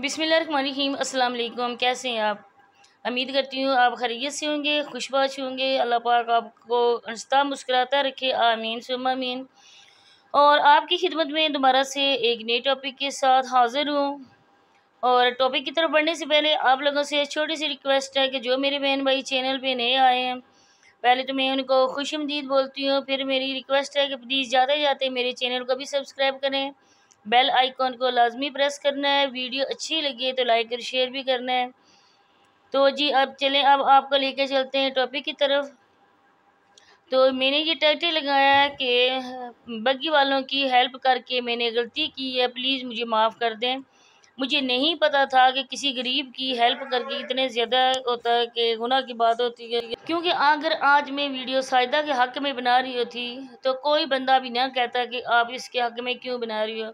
बिसमिल्ल अस्सलाम वालेकुम कैसे हैं आप उम्मीद करती हूँ आप खरीत से होंगे खुशबाश होंगे अल्लाह पाक आपको अनस्ता मुस्कराता रखे आमीन सुम आमीन और आपकी खिदमत में दोबारा से एक नए टॉपिक के साथ हाज़िर हूँ और टॉपिक की तरफ बढ़ने से पहले आप लोगों से छोटी सी रिक्वेस्ट है कि जो मेरे बहन भाई चैनल पर नए आए हैं पहले तो मैं उनको खुश बोलती हूँ फिर मेरी रिक्वेस्ट है कि प्लीज़ ज़्यादा जाते मेरे चैनल को भी सब्सक्राइब करें बेल आइकॉन को लाजमी प्रेस करना है वीडियो अच्छी लगी तो लाइक और शेयर भी करना है तो जी अब चलें अब आपको लेके चलते हैं टॉपिक की तरफ तो मैंने ये टाइटल लगाया है कि बग्गी वालों की हेल्प करके मैंने गलती की है प्लीज़ मुझे माफ़ कर दें मुझे नहीं पता था कि किसी गरीब की हेल्प करके इतने ज़्यादा होता है कि गुना की बात होती है क्योंकि अगर आज मैं वीडियो सायदा के हक़ में बना रही होती तो कोई बंदा भी ना कहता कि आप इसके हक़ में क्यों बना रही हो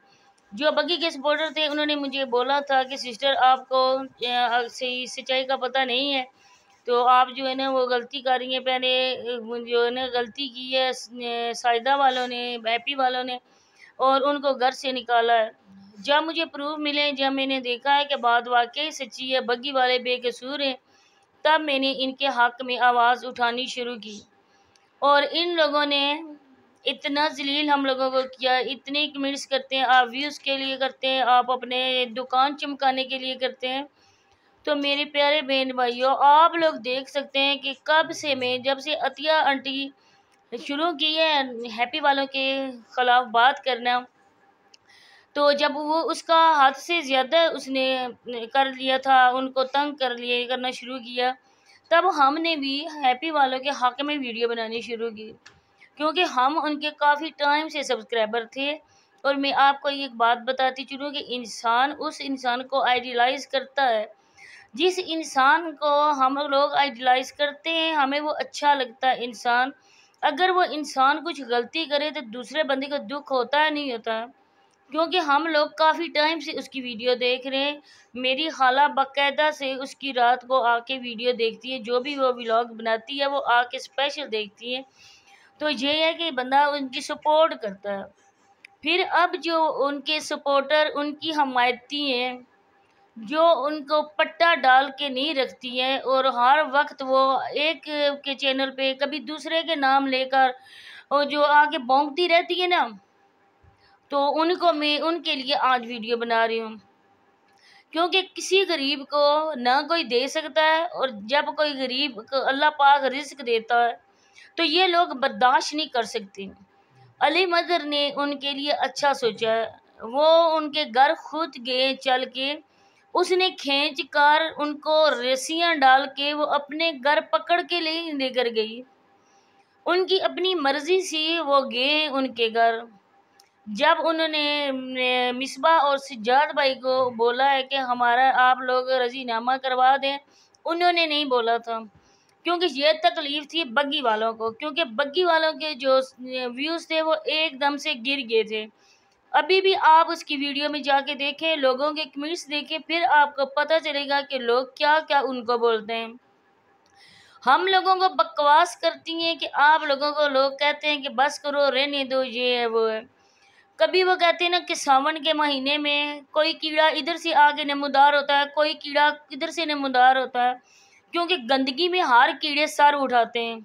जो बग्गी के सपोर्टर थे उन्होंने मुझे बोला था कि सिस्टर आपको सही सिंचाई का पता नहीं है तो आप जो है ना वो गलती कर रही हैं पहले जो है ना गलती की है साइदा वालों ने बैपी वालों ने और उनको घर से निकाला है जब मुझे प्रूफ मिले जब मैंने देखा है कि बात वाकई सच्ची है बग्गी वाले बेकसूर हैं तब मैंने इनके हक में आवाज़ उठानी शुरू की और इन लोगों ने इतना जलील हम लोगों को किया इतने कमेंट्स करते हैं आप व्यूज़ के लिए करते हैं आप अपने दुकान चमकाने के लिए करते हैं तो मेरे प्यारे बहन भाइयों आप लोग देख सकते हैं कि कब से मैं जब से अतिया आंटी शुरू की है हैप्पी वालों के ख़िलाफ़ बात करना तो जब वो उसका हाथ से ज़्यादा उसने कर लिया था उनको तंग कर लिए करना शुरू किया तब हमने भी हैप्पी वालों के हक में वीडियो बनानी शुरू की क्योंकि हम उनके काफ़ी टाइम से सब्सक्राइबर थे और मैं आपको एक बात बताती चलूँ कि इंसान उस इंसान को आइडियलाइज करता है जिस इंसान को हम लोग आइडियलाइज करते हैं हमें वो अच्छा लगता है इंसान अगर वो इंसान कुछ गलती करे तो दूसरे बंदे को दुख होता है नहीं होता क्योंकि हम लोग काफ़ी टाइम से उसकी वीडियो देख रहे हैं मेरी खाला बाकायदा से उसकी रात को आके वीडियो देखती है जो भी वो ब्लॉग बनाती है वो आके स्पेशल देखती है तो ये है कि बंदा उनकी सपोर्ट करता है फिर अब जो उनके सपोर्टर उनकी हमायती हैं जो उनको पट्टा डाल के नहीं रखती हैं और हर वक्त वो एक के चैनल पे कभी दूसरे के नाम लेकर और जो आके बोंगती रहती है ना तो उनको मैं उनके लिए आज वीडियो बना रही हूँ क्योंकि किसी गरीब को ना कोई दे सकता है और जब कोई गरीब को अल्लाह पाक रिस्क देता है तो ये लोग बर्दाश्त नहीं कर सकते अली मदर ने उनके लिए अच्छा सोचा वो उनके घर खुद गए चल के उसने खींच कर उनको रस्सियाँ डाल के वो अपने घर पकड़ के ले लेकर गई उनकी अपनी मर्ज़ी से वो गए उनके घर जब उन्होंने मिसबा और सज्जाद भाई को बोला है कि हमारा आप लोग रजीनामा करवा दें उन्होंने नहीं बोला था क्योंकि ये तकलीफ थी बग्गी वालों को क्योंकि बग्गी वालों के जो व्यूज़ थे वो एकदम से गिर गए थे अभी भी आप उसकी वीडियो में जाके देखें लोगों के कमेंट्स देखें फिर आपको पता चलेगा कि लोग क्या क्या उनको बोलते हैं हम लोगों को बकवास करती हैं कि आप लोगों को लोग कहते हैं कि बस करो रहने दो ये है वो है कभी वो कहते हैं ना कि सावन के महीने में कोई कीड़ा इधर से आके नमदार होता है कोई कीड़ा इधर से नमदार होता है क्योंकि गंदगी में हर कीड़े सर उठाते हैं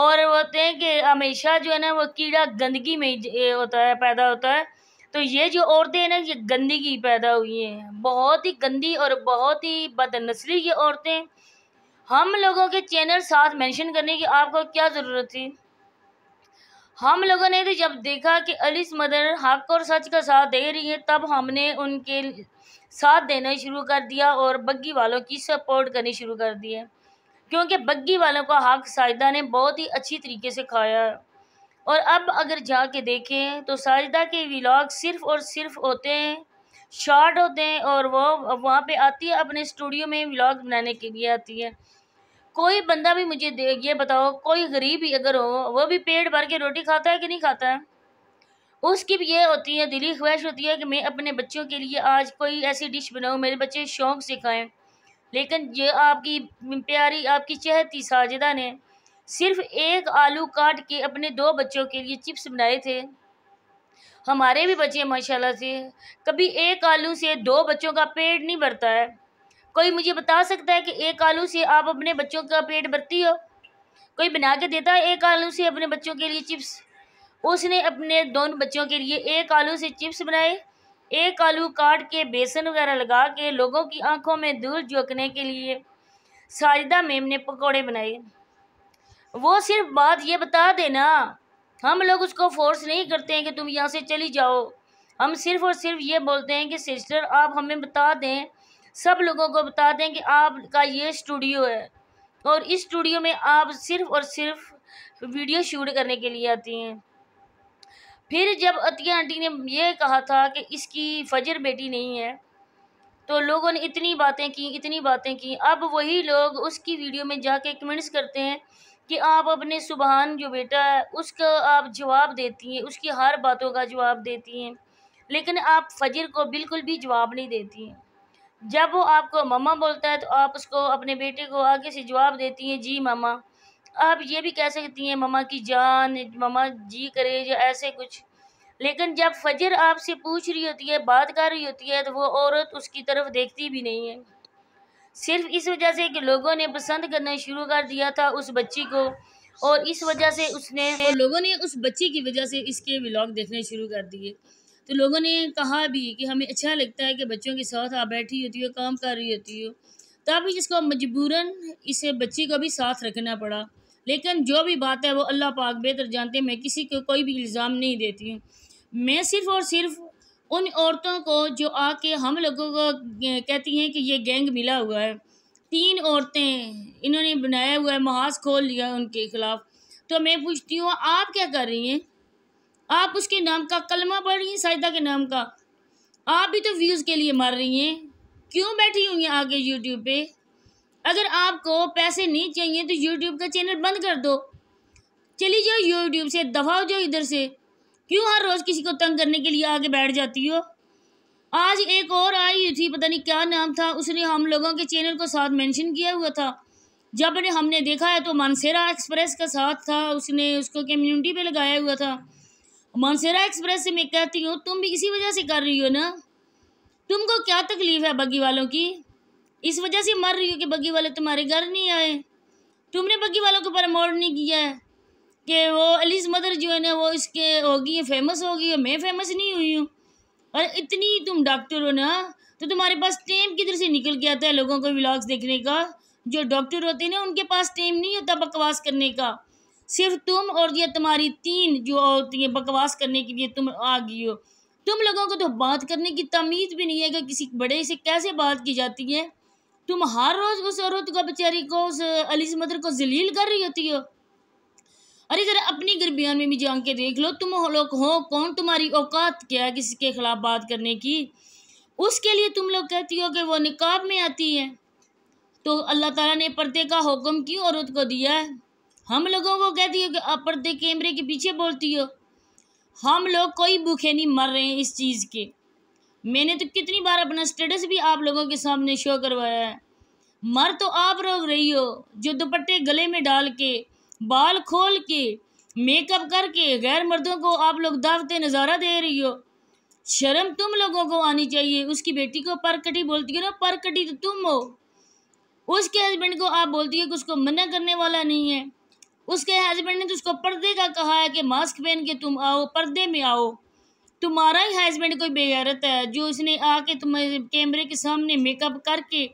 और होते हैं कि हमेशा जो है ना वो कीड़ा गंदगी में होता है पैदा होता है तो ये जो औरतें हैं ना ये गंदगी पैदा हुई हैं बहुत ही गंदी और बहुत ही बदनसली ये औरतें हम लोगों के चैनल साथ मेंशन करने की आपको क्या ज़रूरत थी हम लोगों ने तो जब देखा कि अलिस मदर हक और सच का साथ दे रही है तब हमने उनके साथ देना शुरू कर दिया और बग्गी वालों की सपोर्ट करनी शुरू कर दी है क्योंकि बग्गी वालों का हक साजदा ने बहुत ही अच्छी तरीके से खाया है और अब अगर जाके देखें तो साजदा के विलाग सिर्फ और सिर्फ होते हैं शॉर्ट होते हैं और वो वहाँ पे आती है अपने स्टूडियो में व्लॉग बनाने के लिए आती है कोई बंदा भी मुझे ये बताओ कोई गरीब ही अगर हो वो भी पेट भर के रोटी खाता है कि नहीं खाता है उसकी भी ये होती है दिली ख्वाहिश होती है कि मैं अपने बच्चों के लिए आज कोई ऐसी डिश बनाऊँ मेरे बच्चे शौक़ से खाएँ लेकिन ये आपकी प्यारी आपकी चहती साजिदा ने सिर्फ एक आलू काट के अपने दो बच्चों के लिए चिप्स बनाए थे हमारे भी बच्चे माशाल्लाह से कभी एक आलू से दो बच्चों का पेट नहीं भरता है कोई मुझे बता सकता है कि एक आलू से आप अपने बच्चों का पेट भरती हो कोई बना के देता है एक आलू से अपने बच्चों के लिए चिप्स उसने अपने दोनों बच्चों के लिए एक आलू से चिप्स बनाए एक आलू काट के बेसन वगैरह लगा के लोगों की आंखों में दूर झोंकने के लिए साजिदा मेम ने पकौड़े बनाए वो सिर्फ बात ये बता देना हम लोग उसको फोर्स नहीं करते हैं कि तुम यहाँ से चली जाओ हम सिर्फ और सिर्फ ये बोलते हैं कि सिस्टर आप हमें बता दें सब लोगों को बता दें कि आपका ये स्टूडियो है और इस स्टूडियो में आप सिर्फ और सिर्फ वीडियो शूट करने के लिए आती हैं फिर जब अतिया आंटी ने यह कहा था कि इसकी फजर बेटी नहीं है तो लोगों ने इतनी बातें की इतनी बातें की अब वही लोग उसकी वीडियो में जाके कमेंट्स करते हैं कि आप अपने सुबहान जो बेटा है उसका आप जवाब देती हैं उसकी हर बातों का जवाब देती हैं लेकिन आप फजर को बिल्कुल भी जवाब नहीं देती हैं जब वो आपको ममा बोलता है तो आप उसको अपने बेटे को आगे से जवाब देती हैं जी मामा आप ये भी कह सकती हैं ममा की जान ममा जी करे जो ऐसे कुछ लेकिन जब फजर आपसे पूछ रही होती है बात कर रही होती है तो वो औरत उसकी तरफ देखती भी नहीं है सिर्फ इस वजह से कि लोगों ने पसंद करना शुरू कर दिया था उस बच्ची को और इस वजह से उसने तो लोगों ने उस बच्ची की वजह से इसके व्लॉग देखने शुरू कर दिए तो लोगों ने कहा भी कि हमें अच्छा लगता है कि बच्चों के साथ आप बैठी होती हो काम कर रही होती हो तब इसको मजबूरन इसे बच्ची को भी साथ रखना पड़ा लेकिन जो भी बात है वो अल्लाह पाक बेहतर जानते हैं मैं किसी को कोई भी इल्ज़ाम नहीं देती हूँ मैं सिर्फ़ और सिर्फ उन औरतों को जो आके हम लोगों को कहती हैं कि ये गैंग मिला हुआ है तीन औरतें इन्होंने बनाया हुआ है महाज खोल लिया उनके ख़िलाफ़ तो मैं पूछती हूँ आप क्या कर रही हैं आप उसके नाम का कलमा पढ़ रही हैं सायदा के नाम का आप भी तो व्यूज़ के लिए मर रही हैं क्यों बैठी हुई हैं आगे यूट्यूब पे अगर आपको पैसे नहीं चाहिए तो यूट्यूब का चैनल बंद कर दो चली जाओ यूट्यूब से दफाओ जाओ इधर से क्यों हर रोज़ किसी को तंग करने के लिए आके बैठ जाती हो आज एक और आई हुई थी पता नहीं क्या नाम था उसने हम लोगों के चैनल को साथ मेंशन किया हुआ था जब ने हमने देखा है तो मानसेरा एक्सप्रेस का साथ था उसने उसको कम्युनिटी पे लगाया हुआ था मानसेरा एक्सप्रेस से मैं कहती हूँ तुम भी इसी वजह से कर रही हो ना तुमको क्या तकलीफ़ है बग्गी वालों की इस वजह से मर रही हो कि बग्गी वाले तुम्हारे घर नहीं आए तुमने बग्गी वालों के ऊपर मोड़ नहीं किया है कि वो अलीस मदर जो है ना वो इसके होगी फेमस होगी मैं फेमस नहीं हुई हूँ और इतनी तुम डॉक्टर हो ना तो तुम्हारे पास टाइम किधर से निकल के आता है लोगों को व्लाग्स देखने का जो डॉक्टर होते हैं ना उनके पास टाइम नहीं होता बकवास करने का सिर्फ तुम और ये तुम्हारी तीन जो होती हैं बकवास करने के लिए तुम आ गई हो तुम लोगों को तो बात करने की तमीज़ भी नहीं है कि किसी बड़े से कैसे बात की जाती है तुम हर रोज उस औरत को बेचारी को उस अली मदर को जलील कर रही होती हो अरे ज़रा अपनी गर्बियान में भी जान के देख लो तुम लोग हो कौन तुम्हारी औकात क्या है किसी के ख़िलाफ़ बात करने की उसके लिए तुम लोग कहती हो कि वो निकाब में आती है तो अल्लाह ताला ने पर्दे का हुक्म क्यों औरत को दिया है हम लोगों को कहती हो कि आप पर्दे कैमरे के पीछे बोलती हो हम लोग कोई भूखे नहीं मर रहे हैं इस चीज़ के मैंने तो कितनी बार अपना स्टेटस भी आप लोगों के सामने शो करवाया है मर तो आप रोग रही हो जो दुपट्टे गले में डाल के बाल खोल के मेकअप करके गैर मर्दों को आप लोग दावते नज़ारा दे रही हो शर्म तुम लोगों को आनी चाहिए उसकी बेटी को परकटी बोलती हो ना परकटी तो तुम हो उसके हस्बैंड को आप बोलती हो कि उसको मना करने वाला नहीं है उसके हस्बैंड ने तो उसको पर्दे का कहा है कि मास्क पहन के तुम आओ पर्दे में आओ तुम्हारा ही हस्बैंड कोई बेगैरत है जो उसने आके तुम्हारे कैमरे के सामने मेकअप करके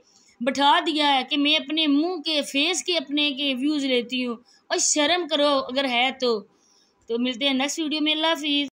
बैठा दिया है कि मैं अपने मुंह के फेस के अपने के व्यूज़ लेती हूँ और शर्म करो अगर है तो तो मिलते हैं नेक्स्ट वीडियो में अल्लाह हाफिज़